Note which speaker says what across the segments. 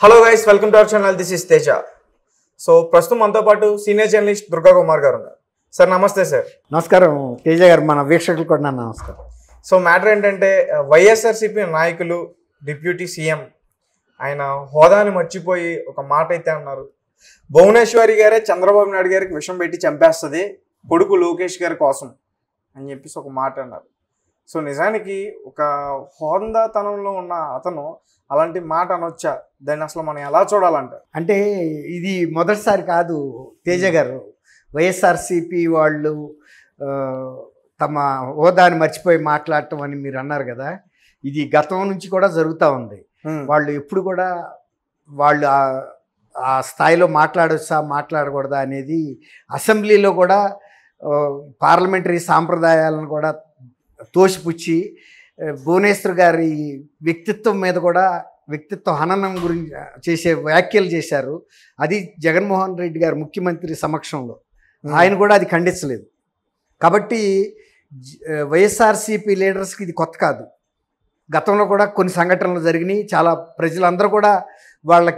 Speaker 1: hello guys welcome to our channel this is Teja so ప్రస్తుతం మనతో పాటు సీనియర్ జర్నలిస్ట్ దుర్గా కుమార్ గారు ఉన్నారు సార్ నమస్తే సార్
Speaker 2: నమస్కారం తేజ గారు మన వీక్షకులు కూడా నమస్కారం
Speaker 1: సో మ్యాటర్ ఏంటంటే uh, వైఎస్ఆర్సీపీ నాయకులు డిప్యూటీ సీఎం ఆయన హోదాను మర్చిపోయి ఒక మాట అయితే అన్నారు భువనేశ్వరి గారే చంద్రబాబు నాయుడు గారికి విషం పెట్టి చంపేస్తుంది కొడుకు లోకేష్ గారి కోసం అని చెప్పేసి ఒక మాట అన్నారు సో నిజానికి ఒక హోందాతనంలో ఉన్న అతను అలాంటి మాట అనొచ్చా దాన్ని అసలు మనం ఎలా చూడాలంట
Speaker 2: అంటే ఇది మొదటిసారి కాదు తేజ గారు వైఎస్ఆర్సిపి వాళ్ళు తమ హోదాని మర్చిపోయి మాట్లాడటం అని మీరు అన్నారు కదా ఇది గతం నుంచి కూడా జరుగుతూ ఉంది వాళ్ళు ఎప్పుడు కూడా వాళ్ళు ఆ స్థాయిలో మాట్లాడొచ్చా మాట్లాడకూడదా అనేది అసెంబ్లీలో కూడా పార్లమెంటరీ సాంప్రదాయాలను కూడా తోసిపుచ్చి భువనేశ్వర్ గారి వ్యక్తిత్వం మీద కూడా వ్యక్తిత్వ హననం గురించి చేసే వ్యాఖ్యలు చేశారు అది జగన్మోహన్ రెడ్డి గారు ముఖ్యమంత్రి సమక్షంలో ఆయన కూడా అది ఖండించలేదు కాబట్టి వైఎస్ఆర్సీపీ లీడర్స్కి ఇది కొత్త కాదు గతంలో కూడా కొన్ని సంఘటనలు జరిగినాయి చాలా ప్రజలందరూ కూడా వాళ్ళ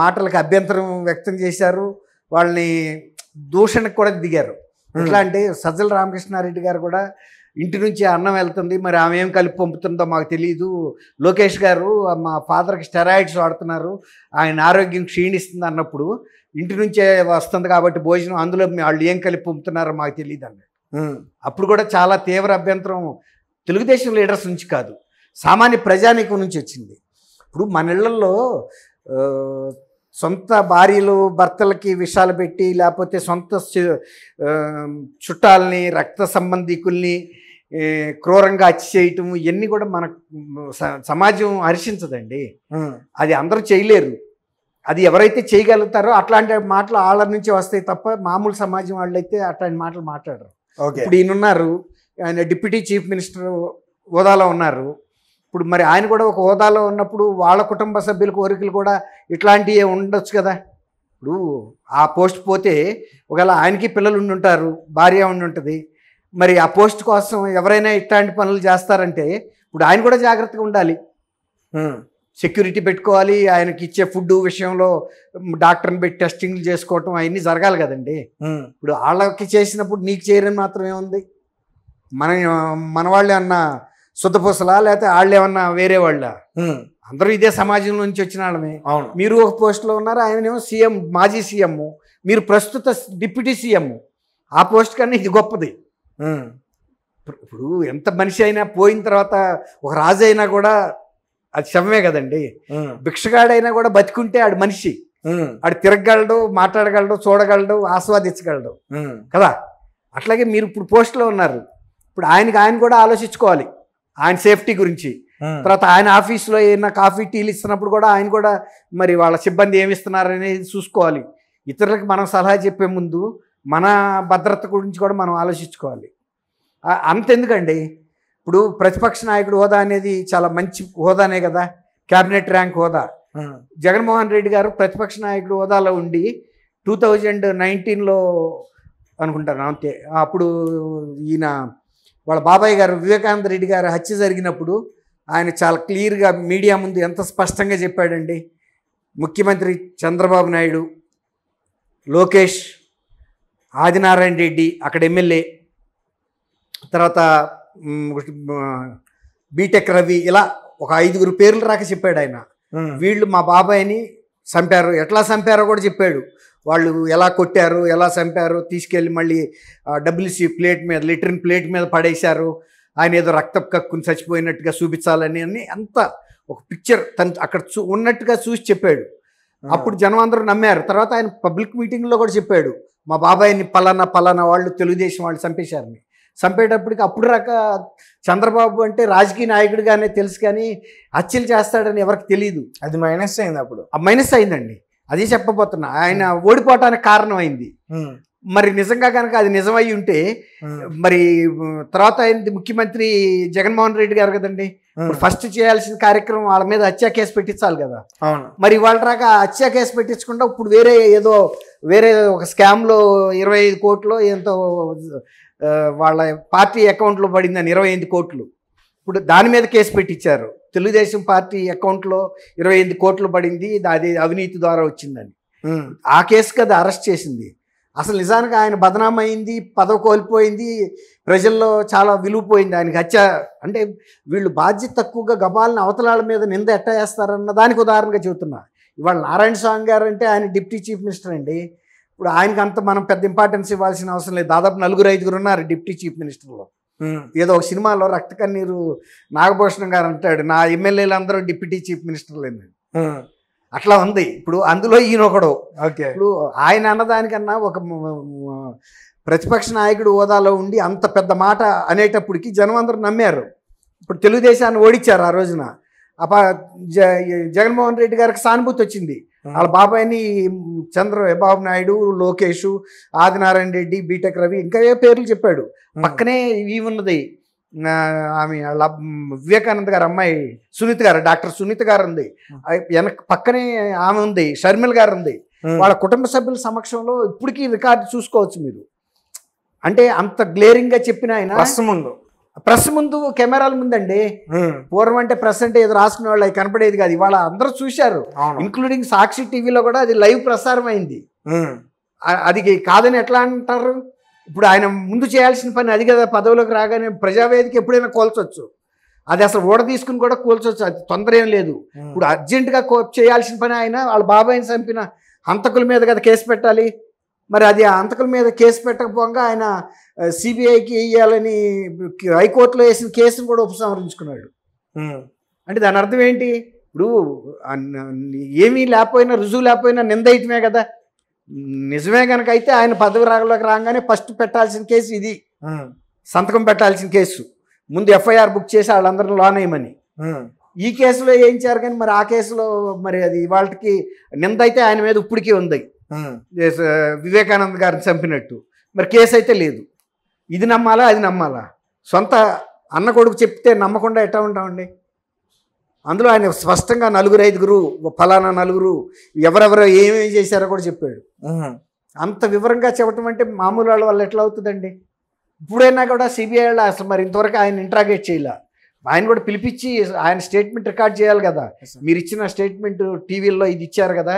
Speaker 2: మాటలకు అభ్యంతరం వ్యక్తం చేశారు వాళ్ళని దూషణకు కూడా దిగారు ఎట్లా అంటే సజ్జల రామకృష్ణారెడ్డి గారు కూడా ఇంటి నుంచి అన్నం వెళ్తుంది మరి ఆమె ఏం కలిపి పంపుతుందో మాకు తెలియదు లోకేష్ గారు మా ఫాదర్కి స్టెరాయిడ్స్ వాడుతున్నారు ఆయన ఆరోగ్యం క్షీణిస్తుంది అన్నప్పుడు ఇంటి నుంచే వస్తుంది కాబట్టి భోజనం అందులో వాళ్ళు ఏం కలిపి పంపుతున్నారో మాకు తెలియదు అన్నాడు అప్పుడు కూడా చాలా తీవ్ర అభ్యంతరం తెలుగుదేశం లీడర్స్ నుంచి కాదు సామాన్య ప్రజానీకం నుంచి వచ్చింది ఇప్పుడు మన ఇళ్లలో సొంత భార్యలు భర్తలకి విషాలు పెట్టి లేకపోతే సొంత చుట్టాలని రక్త సంబంధికుల్ని క్రూరంగా హత్య చేయటం ఇవన్నీ కూడా మన సమాజం హర్షించదండి అది అందరూ చేయలేరు అది ఎవరైతే చేయగలుగుతారో అట్లాంటి మాటలు వాళ్ళ నుంచి వస్తాయి తప్ప మామూలు సమాజం వాళ్ళు అయితే అట్లాంటి మాటలు మాట్లాడరు ఇప్పుడు ఉన్నారు ఆయన డిప్యూటీ చీఫ్ మినిస్టర్ హోదాలో ఉన్నారు ఇప్పుడు మరి ఆయన కూడా ఒక హోదాలో ఉన్నప్పుడు వాళ్ళ కుటుంబ సభ్యుల కోరికలు కూడా ఇట్లాంటివి ఉండొచ్చు కదా ఇప్పుడు ఆ పోస్ట్ పోతే ఒకవేళ ఆయనకి పిల్లలు ఉండి ఉంటారు భార్య ఉండి ఉంటుంది మరి ఆ పోస్ట్ కోసం ఎవరైనా ఇట్లాంటి పనులు చేస్తారంటే ఇప్పుడు ఆయన కూడా జాగ్రత్తగా ఉండాలి సెక్యూరిటీ పెట్టుకోవాలి ఆయనకి ఇచ్చే ఫుడ్ విషయంలో డాక్టర్ని పెట్టి టెస్టింగ్లు చేసుకోవటం అవన్నీ జరగాలి కదండి ఇప్పుడు వాళ్ళకి చేసినప్పుడు నీకు చేయడం మాత్రమే ఉంది మన మన వాళ్ళు ఏమన్నా సుతపూసలా లేకపోతే వాళ్ళు ఏమన్నా వేరే వాళ్ళ అందరూ ఇదే సమాజం నుంచి వచ్చిన వాళ్ళమే మీరు ఒక పోస్ట్లో ఉన్నారు ఆయనేమో సీఎం మాజీ సీఎం మీరు ప్రస్తుత డిప్యూటీ సీఎం ఆ పోస్ట్ కన్నా ఇది గొప్పది ఇప్పుడు ఎంత మనిషి అయినా పోయిన తర్వాత ఒక రాజు అయినా కూడా అది శవమే కదండి భిక్షగాడైనా కూడా బతికుంటే ఆడు మనిషి ఆడు తిరగగలడు మాట్లాడగలడు చూడగలడు ఆస్వాదించగలడు కదా అట్లాగే మీరు ఇప్పుడు పోస్ట్లో ఉన్నారు ఇప్పుడు ఆయనకి ఆయన కూడా ఆలోచించుకోవాలి ఆయన సేఫ్టీ గురించి తర్వాత ఆయన ఆఫీస్లో ఏమైనా కాఫీ టీలు ఇస్తున్నప్పుడు కూడా ఆయన కూడా మరి వాళ్ళ సిబ్బంది ఏమి ఇస్తున్నారనేది అనేది చూసుకోవాలి ఇతరులకు మనం సలహా చెప్పే ముందు మన భద్రత గురించి కూడా మనం ఆలోచించుకోవాలి అంతెందుకండి ఇప్పుడు ప్రతిపక్ష నాయకుడు హోదా అనేది చాలా మంచి హోదానే కదా క్యాబినెట్ ర్యాంక్ హోదా జగన్మోహన్ రెడ్డి గారు ప్రతిపక్ష నాయకుడు హోదాలో ఉండి టూ థౌజండ్ నైన్టీన్లో అనుకుంటాను అంతే అప్పుడు ఈయన వాళ్ళ బాబాయ్ గారు వివేకానంద రెడ్డి గారు హత్య జరిగినప్పుడు ఆయన చాలా క్లియర్గా మీడియా ముందు ఎంత స్పష్టంగా చెప్పాడండి ముఖ్యమంత్రి చంద్రబాబు నాయుడు లోకేష్ ఆదినారాయణ రెడ్డి అక్కడ ఎమ్మెల్యే తర్వాత బీటెక్ రవి ఇలా ఒక ఐదుగురు పేర్లు రాక చెప్పాడు ఆయన వీళ్ళు మా బాబాయ్ని చంపారు ఎట్లా చంపారో కూడా చెప్పాడు వాళ్ళు ఎలా కొట్టారు ఎలా చంపారు తీసుకెళ్ళి మళ్ళీ డబ్ల్యూసీ ప్లేట్ మీద లిటరిన్ ప్లేట్ మీద పడేశారు ఆయన ఏదో రక్తపు కక్కుని చచ్చిపోయినట్టుగా చూపించాలని అని అంత ఒక పిక్చర్ తను అక్కడ చూ ఉన్నట్టుగా చూసి చెప్పాడు అప్పుడు జనం అందరూ నమ్మారు తర్వాత ఆయన పబ్లిక్ మీటింగ్లో కూడా చెప్పాడు మా బాబాయ్ని పలానా పలానా వాళ్ళు తెలుగుదేశం వాళ్ళు చంపేశారని చంపేటప్పటికి అప్పుడు రాక చంద్రబాబు అంటే రాజకీయ నాయకుడిగానే తెలుసు కానీ హత్యలు చేస్తాడని ఎవరికి తెలియదు అది మైనస్ అయింది అప్పుడు మైనస్ అయిందండి అదే చెప్పబోతున్నా ఆయన ఓడిపోవటానికి కారణమైంది మరి నిజంగా కనుక అది నిజమై ఉంటే మరి తర్వాత అయింది ముఖ్యమంత్రి జగన్మోహన్ రెడ్డి గారు కదండి ఫస్ట్ చేయాల్సిన కార్యక్రమం వాళ్ళ మీద హత్యా కేసు పెట్టించాలి కదా మరి వాళ్ళ రాగా హత్యా కేసు పెట్టించకుండా ఇప్పుడు వేరే ఏదో వేరే ఒక స్కామ్లో ఇరవై ఐదు కోట్లు ఎంతో వాళ్ళ పార్టీ అకౌంట్లో పడిందని ఇరవై ఎనిమిది కోట్లు ఇప్పుడు దాని మీద కేసు పెట్టించారు తెలుగుదేశం పార్టీ అకౌంట్లో ఇరవై ఎనిమిది కోట్లు పడింది అది అవినీతి ద్వారా వచ్చిందని ఆ కేసు కదా అరెస్ట్ చేసింది అసలు నిజానికి ఆయన బదనామైంది పదవి కోల్పోయింది ప్రజల్లో చాలా విలువపోయింది ఆయనకి హత్య అంటే వీళ్ళు బాధ్యత తక్కువగా గబాలని అవతలాల మీద నింద ఎట్ట వేస్తారన్న దానికి ఉదాహరణగా చెబుతున్నా ఇవాళ నారాయణ స్వామి గారు అంటే ఆయన డిప్యూటీ చీఫ్ మినిస్టర్ అండి ఇప్పుడు ఆయనకి అంత మనం పెద్ద ఇంపార్టెన్స్ ఇవ్వాల్సిన అవసరం లేదు దాదాపు నలుగురు ఐదుగురు ఉన్నారు డిప్యూటీ చీఫ్ మినిస్టర్లో ఏదో ఒక సినిమాలో రక్త కన్నీరు నాగభూషణం గారు అంటాడు నా ఎమ్మెల్యేలు అందరూ డిప్యూటీ చీఫ్ మినిస్టర్లేనండి అట్లా ఉంది ఇప్పుడు అందులో ఈయన ఒకడు ఓకే ఇప్పుడు ఆయన అన్నదానికన్నా ఒక ప్రతిపక్ష నాయకుడు హోదాలో ఉండి అంత పెద్ద మాట అనేటప్పటికీ జనం అందరూ నమ్మారు ఇప్పుడు తెలుగుదేశాన్ని ఓడించారు ఆ రోజున అప జ జగన్మోహన్ రెడ్డి గారికి సానుభూతి వచ్చింది వాళ్ళ బాబాయ్ని చంద్ర బాబు నాయుడు లోకేష్ ఆదినారాయణ రెడ్డి బీటెక్ రవి ఇంకా ఏ పేర్లు చెప్పాడు పక్కనే ఇవి ఉన్నది ఆమె వివేకానంద గారు అమ్మాయి సునీత గారు డాక్టర్ సునీత గారు ఉంది వెనక్ పక్కనే ఆమె ఉంది షర్మిల్ గారు ఉంది వాళ్ళ కుటుంబ సభ్యుల సమక్షంలో ఇప్పటికీ రికార్డు చూసుకోవచ్చు మీరు అంటే అంత గ్లేరింగ్గా చెప్పిన ఆయన ముందు ప్రెస్ ముందు కెమెరాల ముందండి పూర్వం అంటే ప్రెస్ అంటే ఏదో రాసుకునే వాళ్ళు కనపడేది కాదు ఇవాళ అందరూ చూశారు ఇంక్లూడింగ్ సాక్షి టీవీలో కూడా అది లైవ్ ప్రసారం అయింది అది కాదని ఎట్లా అంటారు ఇప్పుడు ఆయన ముందు చేయాల్సిన పని అది కదా పదవిలోకి రాగానే ప్రజావేదిక ఎప్పుడైనా కోల్చొచ్చు అది అసలు ఓడ తీసుకుని కూడా కూల్చొచ్చు అది తొందర ఏం లేదు ఇప్పుడు అర్జెంటుగా చేయాల్సిన పని ఆయన వాళ్ళ బాబాయిని చంపిన హంతకుల మీద కదా కేసు పెట్టాలి మరి అది హంతకుల మీద కేసు పెట్టకపోగా ఆయన సిబిఐకి వేయాలని హైకోర్టులో వేసిన కేసును కూడా ఉపసంహరించుకున్నాడు అంటే దాని అర్థం ఏంటి ఇప్పుడు ఏమీ లేకపోయినా రుజువు లేకపోయినా నిందయటమే కదా నిజమే కనుక అయితే ఆయన పదవి రాగలోకి రాగానే ఫస్ట్ పెట్టాల్సిన కేసు ఇది సంతకం పెట్టాల్సిన కేసు ముందు ఎఫ్ఐఆర్ బుక్ చేసి వాళ్ళందరిని లోన్ వేయమని ఈ కేసులో వేయించారు కానీ మరి ఆ కేసులో మరి అది వాళ్ళకి నింద అయితే ఆయన మీద ఇప్పటికీ ఉంది వివేకానంద గారిని చంపినట్టు మరి కేసు అయితే లేదు ఇది నమ్మాలా అది నమ్మాలా సొంత అన్న కొడుకు చెప్తే నమ్మకుండా ఎట్లా ఉంటామండి అందులో ఆయన స్పష్టంగా నలుగురు ఐదుగురు ఫలానా నలుగురు ఎవరెవరు ఏమేమి చేశారో కూడా చెప్పాడు అంత వివరంగా చెప్పటం అంటే మామూలు వాళ్ళ వల్ల ఎట్లా అవుతుందండి ఇప్పుడైనా కూడా సిబిఐ వాళ్ళు అసలు మరి ఇంతవరకు ఆయన ఇంట్రాగేట్ చేయాల ఆయన కూడా పిలిపించి ఆయన స్టేట్మెంట్ రికార్డ్ చేయాలి కదా మీరు ఇచ్చిన స్టేట్మెంట్ టీవీల్లో
Speaker 1: ఇది ఇచ్చారు కదా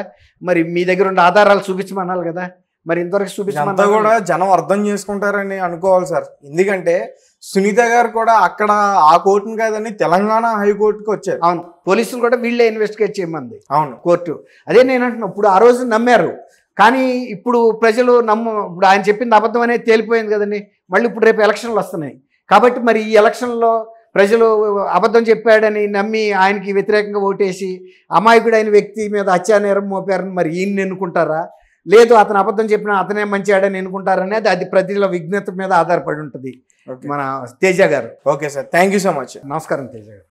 Speaker 1: మరి మీ దగ్గర ఉన్న ఆధారాలు చూపించమన్నారు కదా మరి ఇంతవరకు చూపించమంతా కూడా జనం అర్థం చేసుకుంటారని అనుకోవాలి సార్ ఎందుకంటే సునీత గారు కూడా అక్కడ ఆ కోర్టును కాదని తెలంగాణ హైకోర్టుకి వచ్చారు అవును పోలీసులు కూడా వీళ్ళే ఇన్వెస్టిగేట్ చేయమంది అవును కోర్టు
Speaker 2: అదే నేను అంటున్నాను ఇప్పుడు ఆ రోజు నమ్మారు కానీ ఇప్పుడు ప్రజలు నమ్మ ఇప్పుడు ఆయన చెప్పింది అబద్ధం అనేది తేలిపోయింది కదండి మళ్ళీ ఇప్పుడు రేపు ఎలక్షన్లు వస్తున్నాయి కాబట్టి మరి ఈ ఎలక్షన్లో ప్రజలు అబద్ధం చెప్పాడని నమ్మి ఆయనకి వ్యతిరేకంగా ఓటేసి అమాయకుడైన వ్యక్తి మీద అత్యానేరం మోపారని మరి ఈయన్ని ఎన్నుకుంటారా లేదు అతను అబద్ధం చెప్పినా అతనే మంచి ఆడని ఎన్నుకుంటారనేది అది ప్రజల విజ్ఞత మీద ఆధారపడి ఉంటుంది మన తేజ గారు okay sir thank so much నమస్కారం తేజ గారు